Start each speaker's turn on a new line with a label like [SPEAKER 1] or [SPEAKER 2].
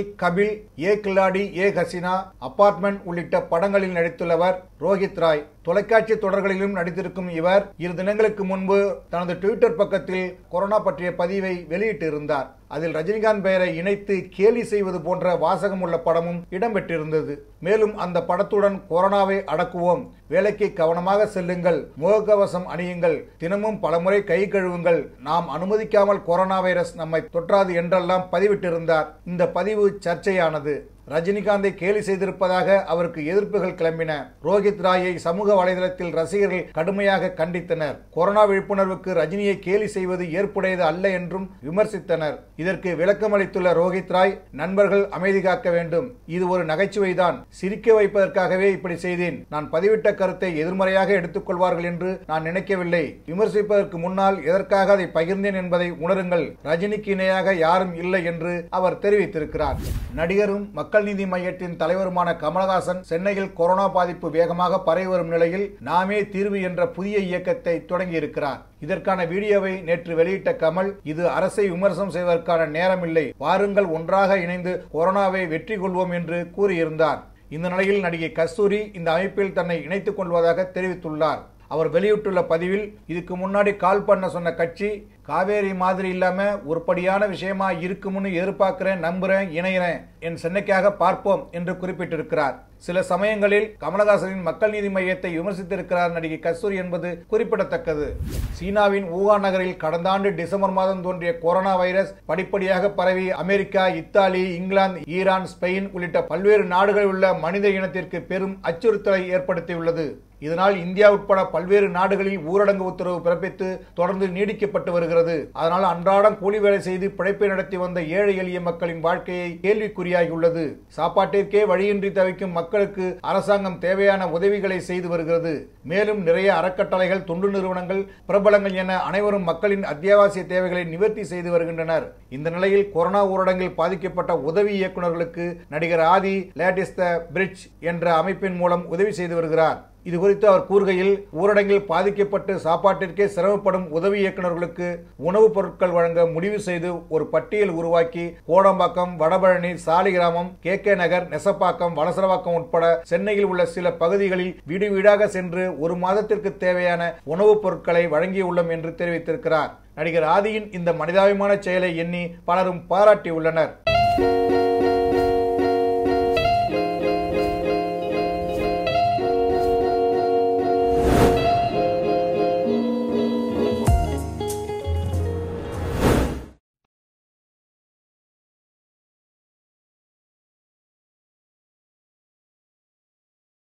[SPEAKER 1] தமிழில் கபில் ஏ கில்லாடி ஏ ஹசினா அப்பார்ட்மெண்ட் உள்ளிட்ட படங்களில் நடித்துள்ளவர் ரோஹித் ராய் தொலைக்காட்சி தொடர்களிலும் நடித்திருக்கும் இவர் இரு தினங்களுக்கு முன்பு தனது ட்விட்டர் பக்கத்தில் கொரோனா பற்றிய பதிவை வெளியிட்டிருந்தார் அதில் ரஜினிகாந்த் பெயரை இணைத்து கேலி செய்வது போன்ற வாசகம் உள்ள படமும் இடம்பெற்றிருந்தது மேலும் அந்த படத்துடன் கொரோனாவை அடக்குவோம் வேலைக்கு கவனமாக செல்லுங்கள் முகக்கவசம் அணியுங்கள் தினமும் பலமுறை கை கழுவுங்கள் நாம் அனுமதிக்காமல் கொரோனா வைரஸ் நம்மை தொற்றாது என்றெல்லாம் பதிவிட்டிருந்தார் இந்த பதிவு சர்ச்சையானது ரஜினிகாந்தை கேலி செய்திருப்பதாக அவருக்கு எதிர்ப்புகள் கிளம்பின ரோஹித் ராயை சமூக வலைதளத்தில் ரசிகர்கள் கடுமையாக கண்டித்தனர் கொரோனா விழிப்புணர்வுக்கு ரஜினியை கேலி செய்வது ஏற்புடையது அல்ல என்றும் விமர்சித்தனர் இதற்கு விளக்கமளித்துள்ள ரோஹித் ராய் நண்பர்கள் அமைதி காக்க வேண்டும் இது ஒரு நகைச்சுவைதான் சிரிக்க வைப்பதற்காகவே இப்படி செய்தேன் நான் பதிவிட்ட கருத்தை எதிர்மறையாக எடுத்துக்கொள்வார்கள் என்று நான் நினைக்கவில்லை விமர்சிப்பதற்கு முன்னால் எதற்காக அதை பகிர்ந்தேன் என்பதை உணருங்கள் ரஜினிக்கு இணையாக யாரும் இல்லை என்று அவர் தெரிவித்திருக்கிறார் நடிகரும் மக்கள் மக்கள் நீதி மையத்தின் தலைவருமான கமலஹாசன் சென்னையில் கொரோனா பாதிப்பு வேகமாக பரவி வரும் நிலையில் நாமே தீர்வு என்ற புதிய இயக்கத்தை தொடங்கியிருக்கிறார் இதற்கான வீடியோவை நேற்று வெளியிட்ட கமல் இது அரசை விமர்சனம் செய்வதற்கான நேரமில்லை வாருங்கள் ஒன்றாக இணைந்து கொரோனாவை வெற்றி கொள்வோம் என்று கூறியிருந்தார் இந்த நிலையில் நடிகை கஸ்தூரி இந்த அமைப்பில் தன்னை இணைத்துக் கொள்வதாக தெரிவித்துள்ளார் அவர் வெளியிட்டுள்ள பதிவில் இதுக்கு முன்னாடி கால் பண்ண சொன்ன கட்சி காவேரி மாதிரி இல்லாமல் உருப்படியான விஷயமா இருக்கும்னு எதிர்பார்க்கிறேன் நம்புகிறேன் இணையிறேன் என் சென்னைக்காக பார்ப்போம் என்று குறிப்பிட்டிருக்கிறார் சில சமயங்களில் கமலஹாசனின் மக்கள் நீதி மையத்தை விமர்சித்திருக்கிறார் நடிகை கஸ்தூரி என்பது குறிப்பிடத்தக்கது சீனாவின் ஊகா நகரில் கடந்த ஆண்டு டிசம்பர் மாதம் தோன்றிய கொரோனா வைரஸ் படிப்படியாக பரவி America Italy England Iran Spain உள்ளிட்ட பல்வேறு நாடுகளில் உள்ள மனித இனத்திற்கு பெரும் அச்சுறுத்தலை ஏற்படுத்தியுள்ளது இதனால் இந்தியா உட்பட பல்வேறு நாடுகளில் ஊரடங்கு உத்தரவு பிறப்பித்து தொடர்ந்து நீடிக்கப்பட்டு வருகிறது அதனால் அன்றாடம் கூலி வேலை செய்து பிழைப்பை நடத்தி வந்த ஏழை எளிய மக்களின் வாழ்க்கையை கேள்விக்குறியாகியுள்ளது சாப்பாட்டிற்கே வழியின்றி தவிக்கும் மக்களுக்கு அரசாங்கம் தேவையான உதவிகளை செய்து வருகிறது மேலும் நிறைய அறக்கட்டளைகள் தொண்டு நிறுவனங்கள் பிரபலங்கள் என அனைவரும் மக்களின் அத்தியாவசிய தேவைகளை நிவர்த்தி செய்து வருகின்றனர் இந்த நிலையில் கொரோனா ஊரடங்கில் பாதிக்கப்பட்ட உதவி இயக்குநர்களுக்கு நடிகர் ஆதி லேட்டஸ்ட் பிரிட்ஜ் என்ற அமைப்பின் மூலம் உதவி செய்து வருகிறார் இது குறித்து அவர் கூறுகையில் ஊரடங்கில் பாதிக்கப்பட்டு சாப்பாட்டிற்கே சிரமப்படும் உதவி இயக்குநர்களுக்கு உணவுப் பொருட்கள் வழங்க முடிவு செய்து ஒரு பட்டியல் உருவாக்கி கோடம்பாக்கம் வடபழனி சாலிகிராமம் கே கே நகர் நெசப்பாக்கம் வளசரவாக்கம் உட்பட சென்னையில் உள்ள சில பகுதிகளில் வீடு வீடாக சென்று ஒரு மாதத்திற்கு தேவையான உணவுப் பொருட்களை வழங்கியுள்ளோம் என்று தெரிவித்திருக்கிறார் நடிகர் ஆதியின் இந்த மனிதாபிமான செயலை எண்ணி பலரும் பாராட்டியுள்ளனர்